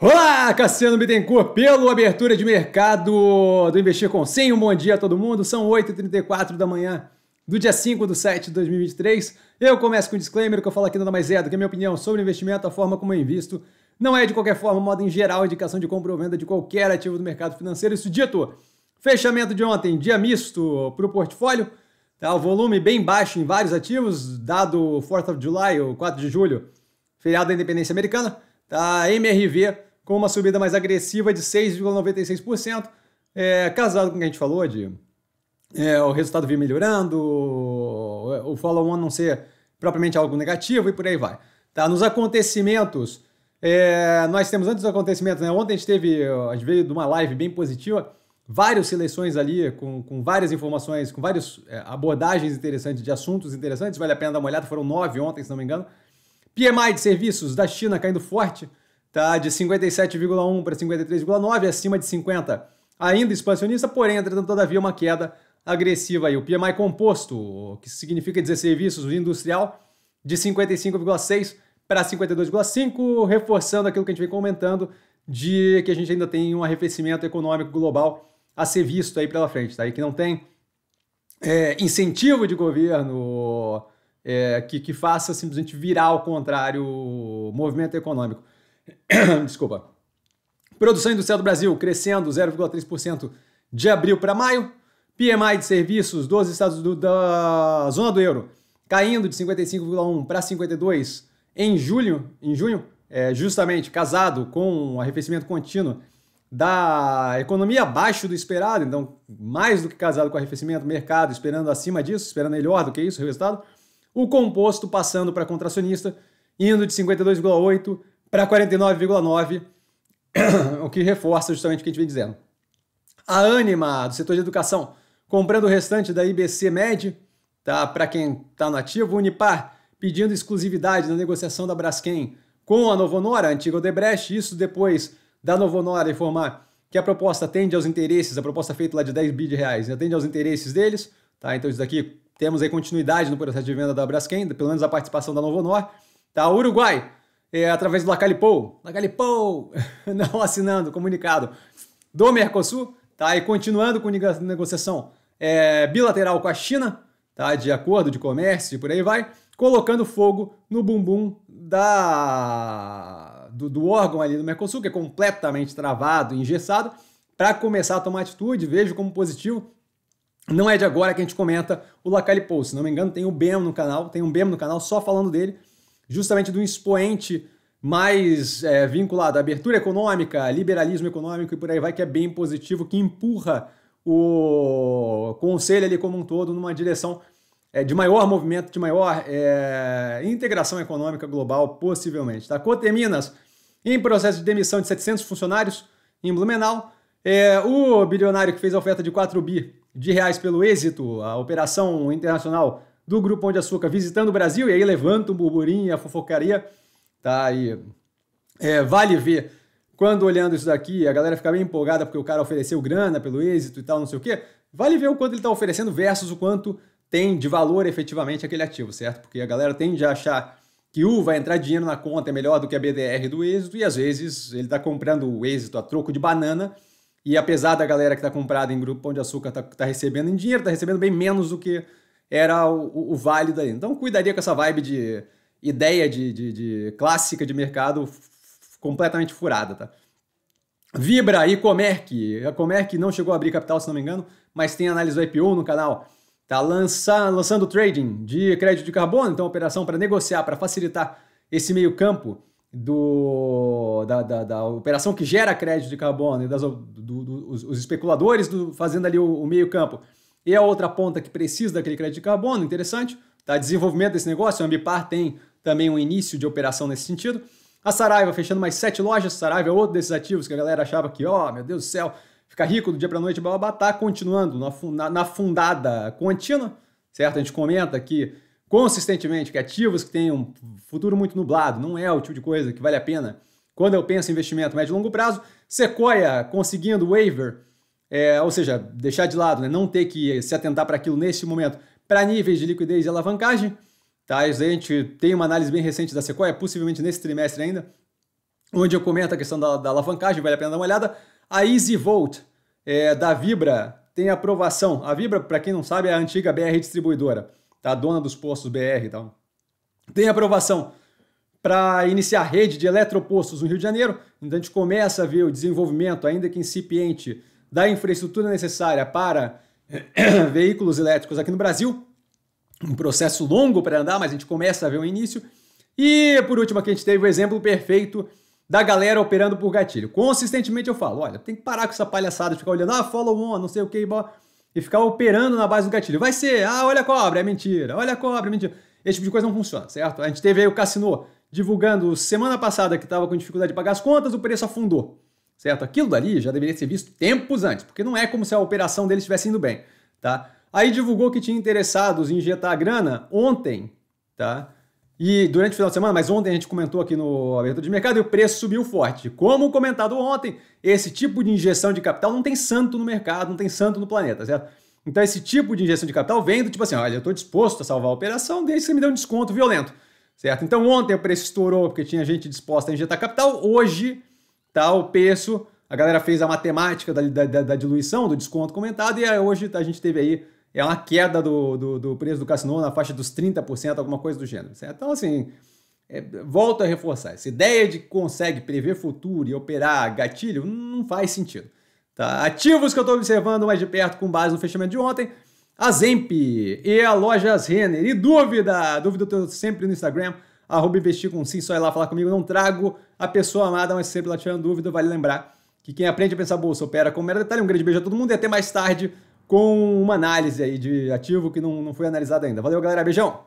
Olá, Cassiano Bittencourt, pelo Abertura de Mercado do Investir com 100. Um bom dia a todo mundo. São 8h34 da manhã do dia 5 do 7 de 2023. Eu começo com um disclaimer que eu falo aqui nada mais é do que a minha opinião sobre investimento, a forma como eu invisto. Não é, de qualquer forma, modo em geral, indicação de compra ou venda de qualquer ativo do mercado financeiro. Isso dito, fechamento de ontem, dia misto para o portfólio. Tá, o volume bem baixo em vários ativos, dado 4 de julho, o 4 de julho, feriado da independência americana. Tá, MRV com uma subida mais agressiva de 6,96%, é, casado com o que a gente falou de é, o resultado vir melhorando, o, follow-on não ser propriamente algo negativo e por aí vai. Tá? Nos acontecimentos, é, nós temos antes dos acontecimentos, né? ontem a gente teve, a gente veio de uma live bem positiva, várias seleções ali com, com várias informações, com várias é, abordagens interessantes de assuntos interessantes, vale a pena dar uma olhada, foram nove ontem, se não me engano. PMI de serviços da China caindo forte, tá? de 57,1 para 53,9, acima de 50, ainda expansionista, porém, entretanto, todavia, uma queda agressiva. Aí. O PMI composto, que significa dizer serviços industrial, de 55,6 para 52,5, reforçando aquilo que a gente vem comentando de que a gente ainda tem um arrefecimento econômico global a ser visto aí pela frente, tá? E que não tem é, incentivo de governo é, que, que faça simplesmente virar ao contrário o movimento econômico. Desculpa. Produção industrial do Brasil crescendo 0,3% de abril para maio. PMI de serviços dos estados do, da zona do euro caindo de 55,1 para 52 em julho, em junho, é, justamente casado com o arrefecimento contínuo da economia abaixo do esperado, então mais do que casado com o arrefecimento, mercado esperando acima disso, esperando melhor do que isso o resultado, o composto passando para contracionista, indo de 52,8 para 49,9%, o que reforça justamente o que a gente vem dizendo. A Anima, do setor de educação, comprando o restante da IBC Med, tá? para quem está no ativo, Unipar pedindo exclusividade na negociação da Braskem com a Novonora, a antiga Odebrecht, isso depois da Novonora informar que a proposta atende aos interesses, a proposta feita lá de 10 bilhões de reais, né? atende aos interesses deles, tá? Então isso daqui temos aí continuidade no processo de venda da Braskem, pelo menos a participação da Novonor, tá? Uruguai, é, através do Lacalipou, Lacalipou, não assinando comunicado do Mercosul, tá? E continuando com negociação é, bilateral com a China, tá? De acordo de comércio e por aí vai, colocando fogo no bumbum da do, do órgão ali do Mercosul, que é completamente travado, engessado, para começar a tomar atitude, vejo como positivo. Não é de agora que a gente comenta o Lacalipou, se não me engano, tem o BEM no canal, tem um BEM no canal só falando dele justamente de um expoente mais é, vinculado à abertura econômica, liberalismo econômico e por aí vai, que é bem positivo, que empurra o conselho ali como um todo numa direção é, de maior movimento, de maior é, integração econômica global, possivelmente. Tá? Coteminas, em processo de demissão de 700 funcionários em Blumenau, é, o bilionário que fez a oferta de 4 bi de reais pelo êxito, a operação internacional do Grupo Pão de Açúcar visitando o Brasil, e aí levanta um burburinho, a fofocaria, tá aí. É, vale ver. Quando olhando isso daqui, a galera fica bem empolgada porque o cara ofereceu grana pelo êxito e tal, não sei o quê. Vale ver o quanto ele está oferecendo versus o quanto tem de valor efetivamente aquele ativo, certo? Porque a galera tende a achar que o uh, vai entrar dinheiro na conta é melhor do que a BDR do êxito e às vezes ele está comprando o êxito a troco de banana e apesar da galera que está comprada em Grupo Pão de Açúcar está tá recebendo em dinheiro, está recebendo bem menos do que era o, o, o válido ali. Então cuidaria com essa vibe de ideia de, de, de clássica de mercado completamente furada, tá? Vibra e Comerc. A Comerc não chegou a abrir capital, se não me engano, mas tem análise do IPO no canal. Tá lançando, lançando trading de crédito de carbono, então operação para negociar, para facilitar esse meio campo do da, da, da, operação que gera crédito de carbono e das, do, do, os, os, especuladores fazendo ali o, o meio campo e a outra ponta que precisa daquele crédito de carbono, interessante, tá? desenvolvimento desse negócio, a Ambipar tem também um início de operação nesse sentido. A Saraiva fechando mais sete lojas, Saraiva é outro desses ativos que a galera achava que, ó, oh, meu Deus do céu, ficar rico do dia para noite, blá, tá continuando na, na fundada contínua, certo? A gente comenta aqui consistentemente que ativos que têm um futuro muito nublado não é o tipo de coisa que vale a pena. Quando eu penso em investimento médio e longo prazo, Sequoia conseguindo waiver é, ou seja, deixar de lado, né? não ter que se atentar para aquilo neste momento, para níveis de liquidez e alavancagem. Tá? A gente tem uma análise bem recente da Sequoia, possivelmente nesse trimestre ainda, onde eu comento a questão da, da alavancagem, vale a pena dar uma olhada. A EasyVolt é, da Vibra tem aprovação. A Vibra, para quem não sabe, é a antiga BR distribuidora, tá? dona dos postos BR e tal. Tem aprovação para iniciar a rede de eletropostos no Rio de Janeiro. Então a gente começa a ver o desenvolvimento, ainda que incipiente, da infraestrutura necessária para veículos elétricos aqui no Brasil. Um processo longo para andar, mas a gente começa a ver o um início. E por último, aqui a gente teve o exemplo perfeito da galera operando por gatilho. Consistentemente eu falo: olha, tem que parar com essa palhaçada de ficar olhando, ah, follow on, não sei o que, e ficar operando na base do gatilho. Vai ser, ah, olha a cobra, é mentira, olha a cobra, é mentira. Esse tipo de coisa não funciona, certo? A gente teve aí o Cassino divulgando semana passada que estava com dificuldade de pagar as contas, o preço afundou certo? Aquilo dali já deveria ser visto tempos antes, porque não é como se a operação dele estivesse indo bem, tá? Aí divulgou que tinha interessados em injetar a grana ontem, tá? E durante o final de semana, mas ontem a gente comentou aqui no aberto de mercado e o preço subiu forte. Como comentado ontem, esse tipo de injeção de capital não tem santo no mercado, não tem santo no planeta, certo? Então esse tipo de injeção de capital vem do tipo assim, olha, eu estou disposto a salvar a operação desde que você me dê um desconto violento, certo? Então ontem o preço estourou porque tinha gente disposta a injetar capital, hoje tá? O peso, a galera fez a matemática da, da, da diluição, do desconto comentado, e hoje a gente teve aí é uma queda do, do, do preço do cassino na faixa dos 30%, alguma coisa do gênero. Certo? Então, assim, é, volto a reforçar, essa ideia de que consegue prever futuro e operar gatilho não faz sentido. Tá? Ativos que eu estou observando mais de perto com base no fechamento de ontem, a Zemp e a Lojas Renner. E dúvida, dúvida eu tenho sempre no Instagram, arroba investir com sim, só ir lá falar comigo. Não trago a pessoa amada, mas sempre lá tirando dúvida, vale lembrar que quem aprende a pensar bolsa opera com mero detalhe. Um grande beijo a todo mundo e até mais tarde com uma análise aí de ativo que não, não foi analisado ainda. Valeu, galera. Beijão!